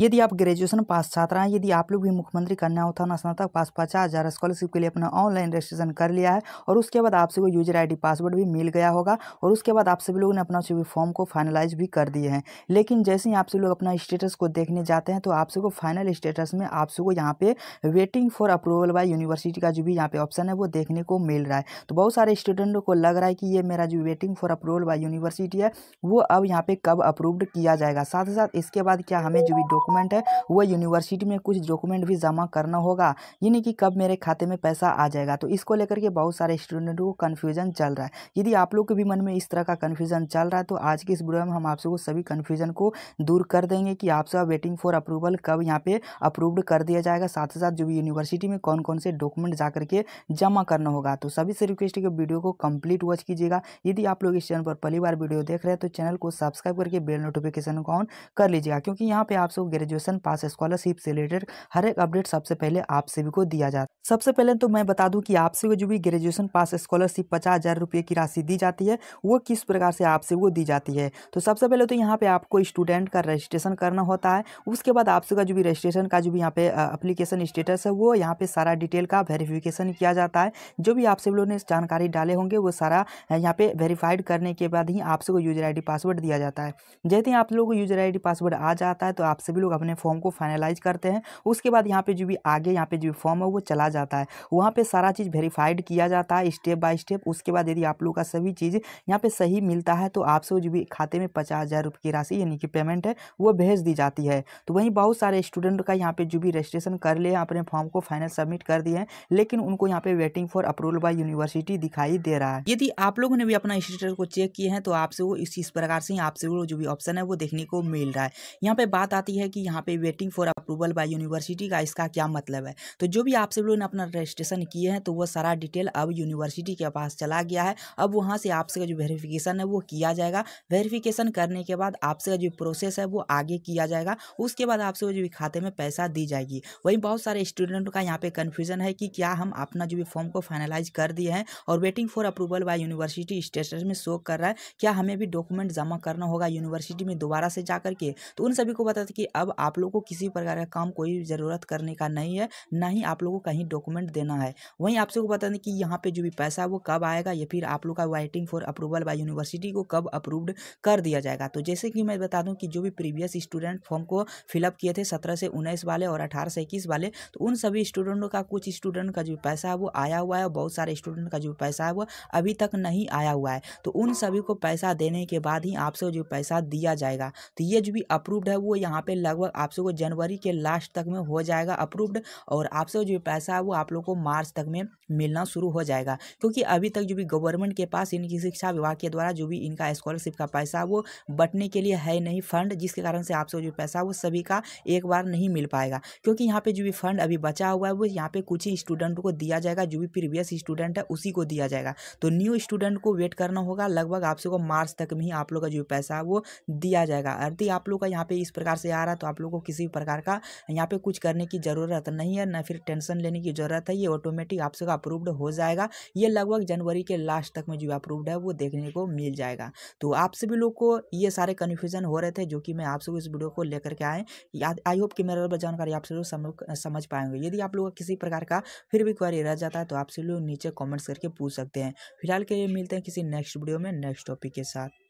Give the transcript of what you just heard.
यदि आप graduation pass छात्रा हैं यदि आप लोग भी मुख्यमंत्री कन्या उत्थान स्नातक पास पचास हज़ार स्कॉलरशिप के लिए अपना ऑनलाइन रजिस्ट्रेशन कर लिया है और उसके बाद आप सभी को यूजर आईडी पासवर्ड भी मिल गया होगा और उसके बाद आप सभी लोगों ने अपना सभी फॉर्म को फाइनलाइज भी कर दिए हैं लेकिन जैसे ही आप सभी लोग अपना स्टेटस को देखने जाते हैं तो आप सबको फाइनल स्टेटस में आप सबको यहाँ पे waiting for approval by university का जो भी यहाँ पे ऑप्शन है वो देखने को मिल रहा है तो बहुत सारे स्टूडेंटों को लग रहा है कि ये मेरा जो waiting for approval by university है वो अब यहाँ पे कब अप्रूव्ड किया जाएगा साथ ही साथ इसके बाद क्या हमें जो भी डॉक्यूमेंट है वह यूनिवर्सिटी में कुछ डॉक्यूमेंट भी जमा करना होगा यानी कि कब मेरे खाते में पैसा आ जाएगा तो इसको लेकर के बहुत सारे स्टूडेंट को कन्फ्यूजन चल रहा है यदि आप लोग के भी मन में इस तरह का कन्फ्यूजन चल रहा है तो आज की इस वीडियो में हम आप सबको सभी कन्फ्यूजन को दूर कर देंगे कि आप सब वेटिंग फॉर अप्रूवल कब यहाँ पे अप्रूव्ड कर दिया जाएगा साथ ही साथ जो भी यूनिवर्सिटी में कौन कौन से डॉक्यूमेंट जा करके जमा करना होगा तो सभी से रिक्वेस्ट है कि वीडियो को कंप्लीट वॉच कीजिएगा यदि आप लोग इस चैनल पर पहली बार वीडियो देख रहे हैं तो चैनल को सब्सक्राइब करके बेल नोटिफिकेशन को ऑन कर लीजिएगा क्योंकि यहाँ पे आप सब ग्रेजुएशन पास स्कॉलरशिप से रिलेटेड हर एक अपडेट सबसे पहले आप सभी को दिया जाता है सबसे पहले तो मैं बता दूं कि आप सभी को जो भी ग्रेजुएशन पास स्कॉलरशिप पचास हज़ार रुपये की राशि दी जाती है वो किस प्रकार से आप सभी को दी जाती है तो सबसे पहले तो यहाँ पे आपको स्टूडेंट का रजिस्ट्रेशन करना होता है उसके बाद आप सभी का जो भी रजिस्ट्रेशन का जो भी यहाँ पे अप्लीकेशन स्टेटस है वो यहाँ पे सारा डिटेल का वेरीफिकेशन किया जाता है जो भी आप सभी लोगों ने जानकारी डाले होंगे वो सारा यहाँ पे वेरीफाइड करने के बाद ही आप सभी को यूजर आई पासवर्ड दिया जाता है जैसे ही आप लोगों को यूजर आई पासवर्ड आ जाता है तो आप सभी लोग अपने फॉर्म को फाइनलाइज करते हैं उसके बाद यहाँ पे जो भी आगे यहाँ पे जो फॉर्म है वो चला जाता है वहाँ पे सारा चीज़ वेरीफाइड किया जाता है स्टेप बाय स्टेप उसके बाद यदि आप लोग का सभी चीज़ यहाँ पे सही मिलता है तो आपसे जो भी खाते में पचास हज़ार रुपये की राशि यानी कि पेमेंट है वो भेज दी जाती है तो वहीं बहुत सारे स्टूडेंट का यहाँ पे जो भी रजिस्ट्रेशन कर लिए अपने फॉर्म को फाइनल सबमिट कर दिए हैं लेकिन उनको यहाँ पे waiting for approval by university दिखाई दे रहा है यदि आप लोगों ने भी अपना स्टेटस को चेक किए हैं तो आपसे वो इस इस प्रकार से आपसे वो जो भी ऑप्शन है वो देखने को मिल रहा है यहाँ पे बात आती है कि यहाँ पे waiting for approval by university का इसका क्या मतलब है तो जो भी आप सभी लोगों ने अपना रजिस्ट्रेशन किए हैं तो वो सारा डिटेल अब यूनिवर्सिटी के पास चला गया है अब वहाँ से आपसे का जो वेरिफिकेशन है वो किया जाएगा वेरिफिकेशन करने के बाद आपसे का जो प्रोसेस है वो आगे किया जाएगा उसके बाद आपसे जो भी खाते में पैसा दी जाएगी वहीं बहुत सारे स्टूडेंट का यहाँ पे कन्फ्यूजन है कि क्या हम अपना जो भी फॉर्म को फाइनलाइज कर दिए हैं और waiting for approval by university status में शो कर रहा है क्या हमें भी डॉक्यूमेंट जमा करना होगा यूनिवर्सिटी में दोबारा से जाकर के तो उन सभी को बताते कि अब अब आप लोग को किसी प्रकार का काम कोई ज़रूरत करने का नहीं है ना ही आप लोग को कहीं डॉक्यूमेंट देना है वहीं आपसे को बता दें कि यहाँ पे जो भी पैसा है वो कब आएगा या फिर आप लोग का waiting for approval by university को कब अप्रूव्ड कर दिया जाएगा तो जैसे कि मैं बता दूँ कि जो भी प्रीवियस स्टूडेंट फॉर्म को फिलअप किए थे सत्रह से उन्नीस वाले और अठारह से इक्कीस वाले तो उन सभी स्टूडेंटों का कुछ स्टूडेंट का जो पैसा है वो आया हुआ है बहुत सारे स्टूडेंट का जो पैसा है वो अभी तक नहीं आया हुआ है तो उन सभी को पैसा देने के बाद ही आपसे जो पैसा दिया जाएगा तो ये जो भी अप्रूव्ड है वो यहाँ पे लग लगभग आप सबको जनवरी के लास्ट तक में हो जाएगा अप्रूव्ड और आप सब जो पैसा है वो आप लोग को मार्च तक में मिलना शुरू हो जाएगा क्योंकि अभी तक जो भी गवर्नमेंट के पास इनकी शिक्षा विभाग के द्वारा जो भी इनका स्कॉलरशिप का पैसा वो बटने के लिए है नहीं फंड जिसके कारण से आप सब जो पैसा वो सभी का एक बार नहीं मिल पाएगा क्योंकि यहाँ पे जो भी फंड अभी बचा हुआ है वो यहाँ पे कुछ ही स्टूडेंट को दिया जाएगा जो भी प्रीवियस स्टूडेंट है उसी को दिया जाएगा तो न्यू स्टूडेंट को वेट करना होगा लगभग आप सबको मार्च तक में ही आप लोग का जो पैसा वो दिया जाएगा अर्थी आप लोग का यहाँ पे इस प्रकार से आ रहा है तो तो आप लोगों को किसी भी प्रकार का यहाँ पे कुछ करने की ज़रूरत नहीं है ना फिर टेंशन लेने की ज़रूरत है ये ऑटोमेटिक आपसे अप्रूव्ड हो जाएगा ये लगभग जनवरी के लास्ट तक में जो अप्रूव्ड है वो देखने को मिल जाएगा तो आप सभी लोग को ये सारे कन्फ्यूजन हो रहे थे जो कि मैं आप सब इस वीडियो को लेकर के आए आई होप कि मेरा जानकारी आप सब लोग समझ पाएंगे यदि आप लोग किसी प्रकार का फिर भी क्वारी रह जाता है तो आप सभी लोग नीचे कॉमेंट्स करके पूछ सकते हैं फिलहाल के लिए मिलते हैं किसी नेक्स्ट वीडियो में नेक्स्ट टॉपिक के साथ